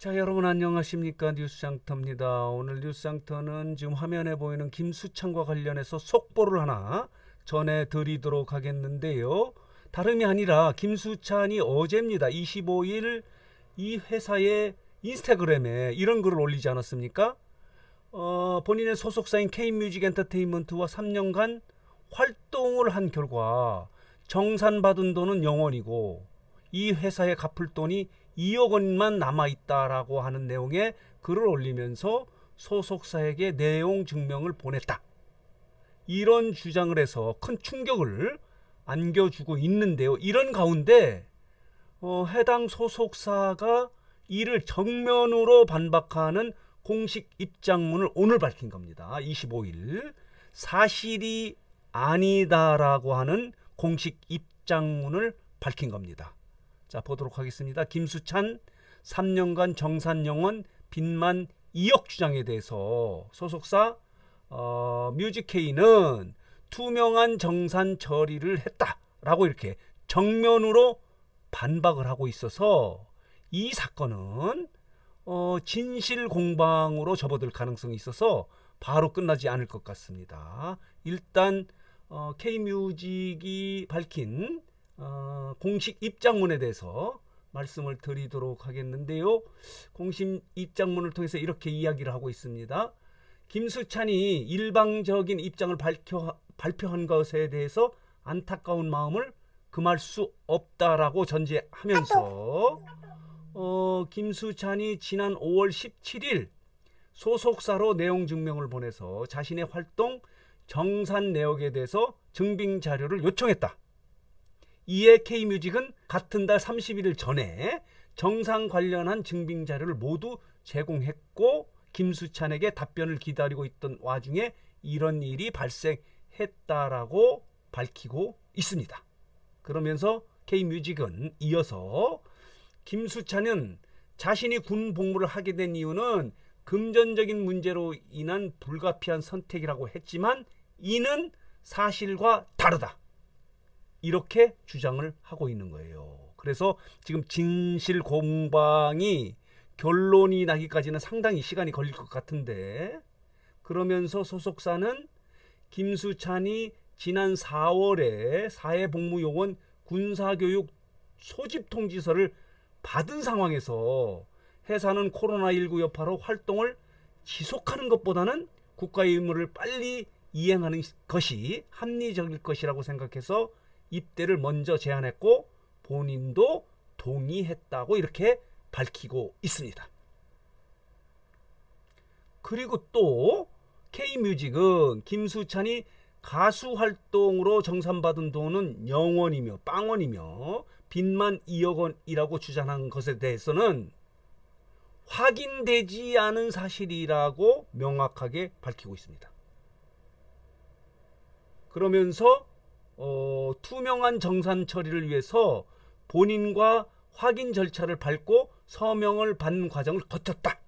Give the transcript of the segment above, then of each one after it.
자, 여러분 안녕하십니까? 뉴스장터입니다. 오늘 뉴스장터는 지금 화면에 보이는 김수창과 관련해서 속보를 하나 전해드리도록 하겠는데요. 다름이 아니라 김수찬이 어제입니다. 25일 이 회사의 인스타그램에 이런 글을 올리지 않았습니까? 어, 본인의 소속사인 K뮤직 엔터테인먼트와 3년간 활동을 한 결과 정산받은 돈은 0원이고 이 회사에 갚을 돈이 2억 원만 남아 있다라고 하는 내용의 글을 올리면서 소속사에게 내용 증명을 보냈다. 이런 주장을 해서 큰 충격을 안겨주고 있는데요. 이런 가운데 어, 해당 소속사가 이를 정면으로 반박하는 공식 입장문을 오늘 밝힌 겁니다. 25일 사실이 아니다라고 하는 공식 입장문을 밝힌 겁니다. 자 보도록 하겠습니다. 김수찬 3년간 정산영원 빚만 2억 주장에 대해서 소속사 어, 뮤직케이는 투명한 정산 처리를 했다라고 이렇게 정면으로 반박을 하고 있어서 이 사건은 어, 진실 공방으로 접어들 가능성이 있어서 바로 끝나지 않을 것 같습니다. 일단 어, K뮤직이 밝힌 어, 공식 입장문에 대해서 말씀을 드리도록 하겠는데요. 공식 입장문을 통해서 이렇게 이야기를 하고 있습니다. 김수찬이 일방적인 입장을 밝혀, 발표한 것에 대해서 안타까운 마음을 금할 수 없다라고 전제하면서 어, 김수찬이 지난 5월 17일 소속사로 내용 증명을 보내서 자신의 활동 정산 내역에 대해서 증빙 자료를 요청했다. 이에 K뮤직은 같은 달 31일 전에 정상 관련한 증빙 자료를 모두 제공했고 김수찬에게 답변을 기다리고 있던 와중에 이런 일이 발생했다라고 밝히고 있습니다. 그러면서 K뮤직은 이어서 김수찬은 자신이 군 복무를 하게 된 이유는 금전적인 문제로 인한 불가피한 선택이라고 했지만 이는 사실과 다르다. 이렇게 주장을 하고 있는 거예요. 그래서 지금 진실 공방이 결론이 나기까지는 상당히 시간이 걸릴 것 같은데 그러면서 소속사는 김수찬이 지난 4월에 사회복무요원 군사교육 소집 통지서를 받은 상황에서 회사는 코로나19 여파로 활동을 지속하는 것보다는 국가의 의무를 빨리 이행하는 것이 합리적일 것이라고 생각해서 입대를 먼저 제안했고 본인도 동의했다고 이렇게 밝히고 있습니다. 그리고 또 K뮤직은 김수찬이 가수 활동으로 정산받은 돈은 0원이며 빵원이며 빚만 2억 원이라고 주장한 것에 대해서는 확인되지 않은 사실이라고 명확하게 밝히고 있습니다. 그러면서 어, 투명한 정산 처리를 위해서 본인과 확인 절차를 밟고 서명을 받는 과정을 거쳤다.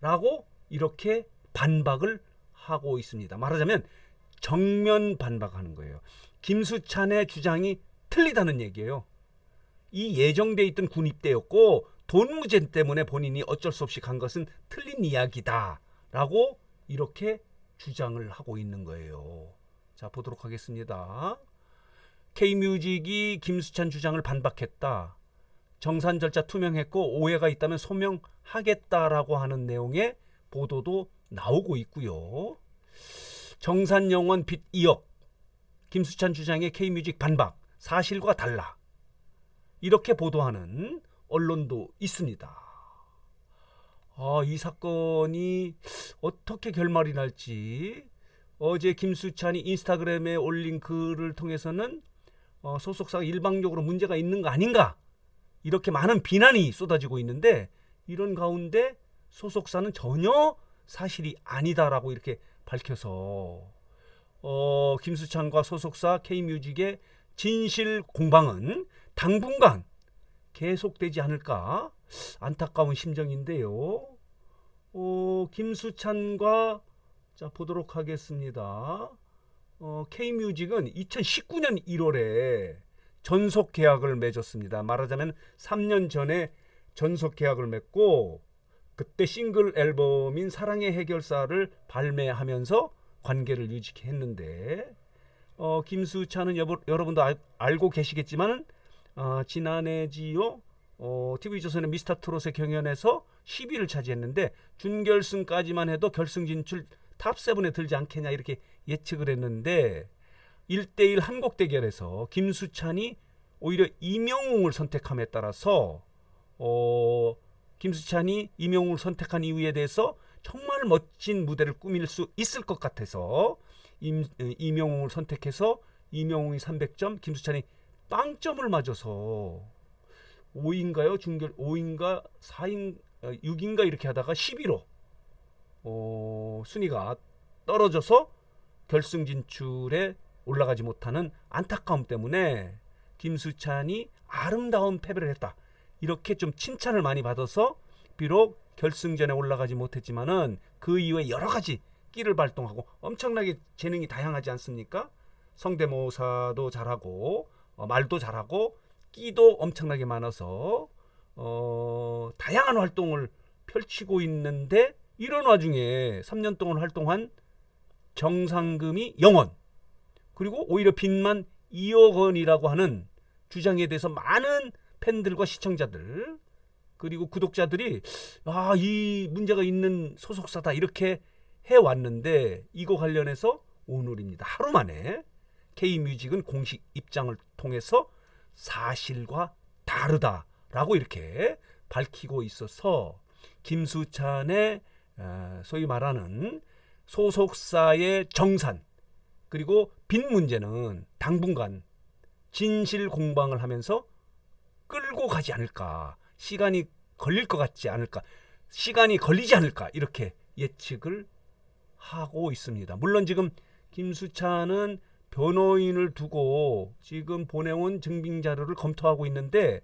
라고 이렇게 반박을 하고 있습니다. 말하자면 정면 반박하는 거예요. 김수찬의 주장이 틀리다는 얘기예요. 이 예정돼 있던 군입대였고 돈 문제 때문에 본인이 어쩔 수 없이 간 것은 틀린 이야기다라고 이렇게 주장을 하고 있는 거예요. 자, 보도록 하겠습니다. K뮤직이 김수찬 주장을 반박했다. 정산 절차 투명했고 오해가 있다면 소명하겠다라고 하는 내용의 보도도 나오고 있고요. 정산 영원 빚 2억 김수찬 주장의 K뮤직 반박 사실과 달라 이렇게 보도하는 언론도 있습니다. 아, 이 사건이 어떻게 결말이 날지 어제 김수찬이 인스타그램에 올린 글을 통해서는 어, 소속사가 일방적으로 문제가 있는 거 아닌가 이렇게 많은 비난이 쏟아지고 있는데 이런 가운데 소속사는 전혀 사실이 아니다라고 이렇게 밝혀서 어, 김수찬과 소속사 K뮤직의 진실 공방은 당분간 계속되지 않을까 안타까운 심정인데요. 어, 김수찬과 자, 보도록 하겠습니다. 어, K뮤직은 2019년 1월에 전속 계약을 맺었습니다. 말하자면 3년 전에 전속 계약을 맺고 그때 싱글 앨범인 사랑의 해결사를 발매하면서 관계를 유지했는데 어, 김수찬은 여보, 여러분도 알, 고 계시겠지만 아, 어, 지난해지요 어, TV조선의 미스터 트롯의 경연에서 10위를 차지했는데 준결승까지만 해도 결승 진출 탑세븐에 들지 않겠냐 이렇게 예측을 했는데 1대1 한국 대결에서 김수찬이 오히려 이명웅을 선택함에 따라서 어, 김수찬이 이명웅을 선택한 이유에 대해서 정말 멋진 무대를 꾸밀 수 있을 것 같아서 임, 이명웅을 선택해서 이명웅이 300점, 김수찬이 빵점을 맞아서 5인가요? 중결 5인가 4인 6인가 어, 이렇게 하다가 11호 어, 순위가 떨어져서 결승 진출에 올라가지 못하는 안타까움 때문에 김수찬이 아름다운 패배를 했다. 이렇게 좀 칭찬을 많이 받아서 비록 결승전에 올라가지 못했지만은 그 이후에 여러 가지 끼를 발동하고 엄청나게 재능이 다양하지 않습니까? 성대모사도 잘하고 어, 말도 잘하고 끼도 엄청나게 많아서 어, 다양한 활동을 펼치고 있는데 이런 와중에 3년 동안 활동한 정상금이 0원 그리고 오히려 빚만 2억 원이라고 하는 주장에 대해서 많은 팬들과 시청자들 그리고 구독자들이 아이 문제가 있는 소속사다 이렇게 해왔는데 이거 관련해서 오늘입니다. 하루 만에 K뮤직은 공식 입장을 통해서 사실과 다르다라고 이렇게 밝히고 있어서 김수찬의 소위 말하는 소속사의 정산 그리고 빚 문제는 당분간 진실 공방을 하면서 끌고 가지 않을까 시간이 걸릴 것 같지 않을까 시간이 걸리지 않을까 이렇게 예측을 하고 있습니다. 물론 지금 김수찬은 변호인을 두고 지금 보내온 증빙 자료를 검토하고 있는데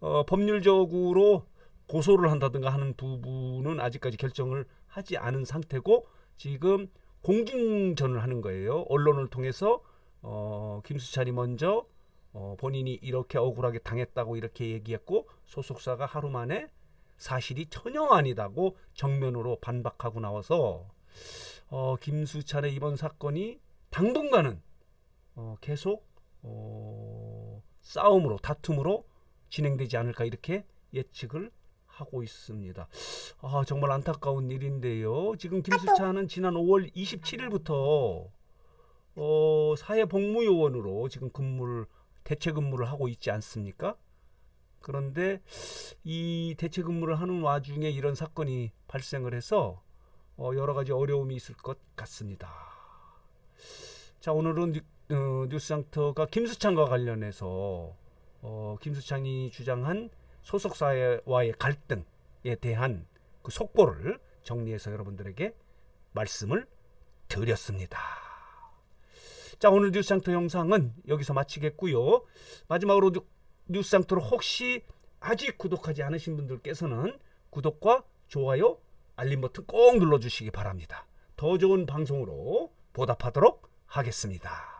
어, 법률적으로 고소를 한다든가 하는 부분은 아직까지 결정을 하지 않은 상태고 지금 공중전을 하는 거예요. 언론을 통해서 어, 김수찬이 먼저 어, 본인이 이렇게 억울하게 당했다고 이렇게 얘기했고 소속사가 하루 만에 사실이 전혀 아니다고 정면으로 반박하고 나와서 어, 김수찬의 이번 사건이 당분간은 어, 계속 어, 싸움으로 다툼으로 진행되지 않을까 이렇게 예측을 하고 있습니다. 아 정말 안타까운 일인데요. 지금 김수찬은 지난 5월 27일부터 어, 사회복무요원으로 지금 근무를 대체 근무를 하고 있지 않습니까? 그런데 이 대체 근무를 하는 와중에 이런 사건이 발생을 해서 어, 여러 가지 어려움이 있을 것 같습니다. 자 오늘은 뉴, 어, 스상터가 김수찬과 관련해서 어, 김수찬이 주장한 소속사와의 갈등에 대한 그 속보를 정리해서 여러분들에게 말씀을 드렸습니다. 자 오늘 뉴스상토 영상은 여기서 마치겠고요. 마지막으로 뉴스상토를 혹시 아직 구독하지 않으신 분들께서는 구독과 좋아요 알림 버튼 꼭 눌러주시기 바랍니다. 더 좋은 방송으로 보답하도록 하겠습니다.